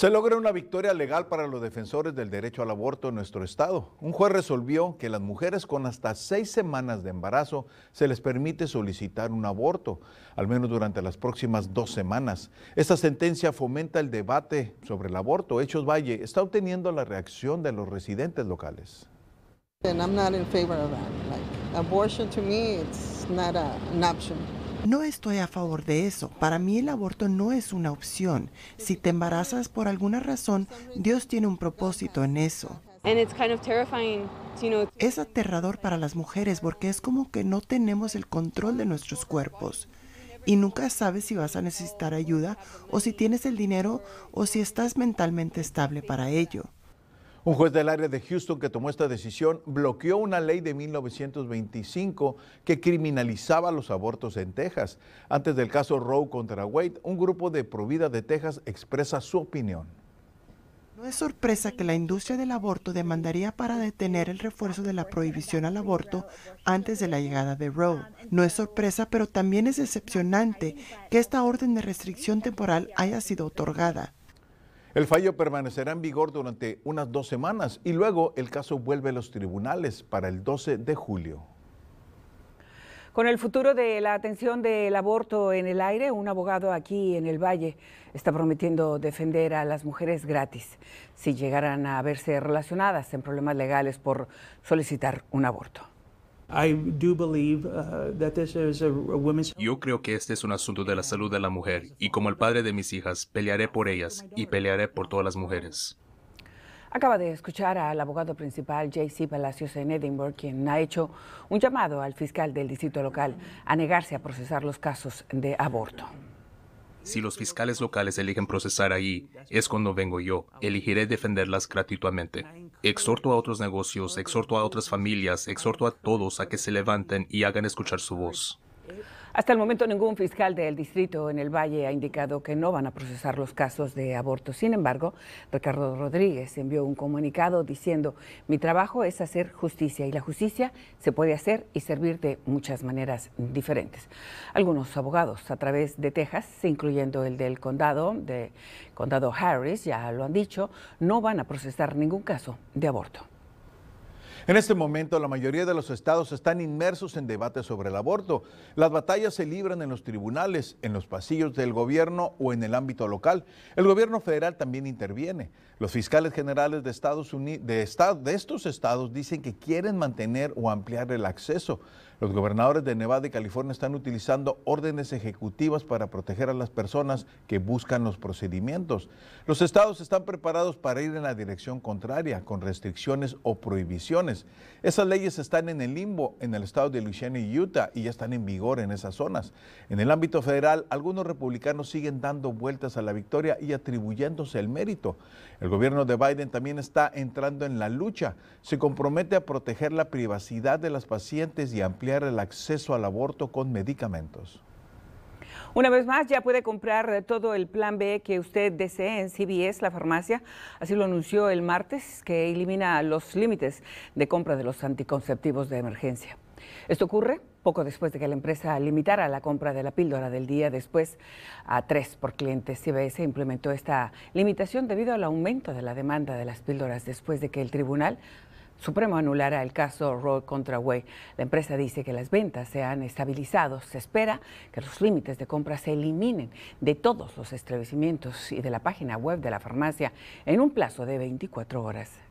Se logra una victoria legal para los defensores del derecho al aborto en nuestro estado. Un juez resolvió que las mujeres con hasta seis semanas de embarazo se les permite solicitar un aborto, al menos durante las próximas dos semanas. Esta sentencia fomenta el debate sobre el aborto. Hechos Valle está obteniendo la reacción de los residentes locales. No estoy a favor de eso. Para mí el aborto no es una opción. Si te embarazas por alguna razón, Dios tiene un propósito en eso. Es aterrador para las mujeres porque es como que no tenemos el control de nuestros cuerpos y nunca sabes si vas a necesitar ayuda o si tienes el dinero o si estás mentalmente estable para ello. Un juez del área de Houston que tomó esta decisión bloqueó una ley de 1925 que criminalizaba los abortos en Texas. Antes del caso Roe contra Wade, un grupo de Provida de Texas expresa su opinión. No es sorpresa que la industria del aborto demandaría para detener el refuerzo de la prohibición al aborto antes de la llegada de Roe. No es sorpresa, pero también es decepcionante que esta orden de restricción temporal haya sido otorgada. El fallo permanecerá en vigor durante unas dos semanas y luego el caso vuelve a los tribunales para el 12 de julio. Con el futuro de la atención del aborto en el aire, un abogado aquí en el Valle está prometiendo defender a las mujeres gratis si llegaran a verse relacionadas en problemas legales por solicitar un aborto. Yo creo que este es un asunto de la salud de la mujer y como el padre de mis hijas, pelearé por ellas y pelearé por todas las mujeres. Acaba de escuchar al abogado principal JC Palacios en Edinburgh, quien ha hecho un llamado al fiscal del distrito local a negarse a procesar los casos de aborto. Si los fiscales locales eligen procesar ahí, es cuando vengo yo. Elegiré defenderlas gratuitamente. Exhorto a otros negocios, exhorto a otras familias, exhorto a todos a que se levanten y hagan escuchar su voz. Hasta el momento ningún fiscal del distrito en el Valle ha indicado que no van a procesar los casos de aborto. Sin embargo, Ricardo Rodríguez envió un comunicado diciendo, mi trabajo es hacer justicia y la justicia se puede hacer y servir de muchas maneras diferentes. Algunos abogados a través de Texas, incluyendo el del condado, de condado Harris, ya lo han dicho, no van a procesar ningún caso de aborto. En este momento, la mayoría de los estados están inmersos en debates sobre el aborto. Las batallas se libran en los tribunales, en los pasillos del gobierno o en el ámbito local. El gobierno federal también interviene. Los fiscales generales de, estados de estos estados dicen que quieren mantener o ampliar el acceso. Los gobernadores de Nevada y California están utilizando órdenes ejecutivas para proteger a las personas que buscan los procedimientos. Los estados están preparados para ir en la dirección contraria, con restricciones o prohibiciones esas leyes están en el limbo en el estado de Luisiana y Utah y ya están en vigor en esas zonas. En el ámbito federal, algunos republicanos siguen dando vueltas a la victoria y atribuyéndose el mérito. El gobierno de Biden también está entrando en la lucha. Se compromete a proteger la privacidad de las pacientes y ampliar el acceso al aborto con medicamentos. Una vez más, ya puede comprar todo el plan B que usted desee en CBS, la farmacia. Así lo anunció el martes, que elimina los límites de compra de los anticonceptivos de emergencia. Esto ocurre poco después de que la empresa limitara la compra de la píldora del día después a tres por cliente. CBS implementó esta limitación debido al aumento de la demanda de las píldoras después de que el tribunal Supremo anulará el caso Roe contra La empresa dice que las ventas se han estabilizado. Se espera que los límites de compra se eliminen de todos los establecimientos y de la página web de la farmacia en un plazo de 24 horas.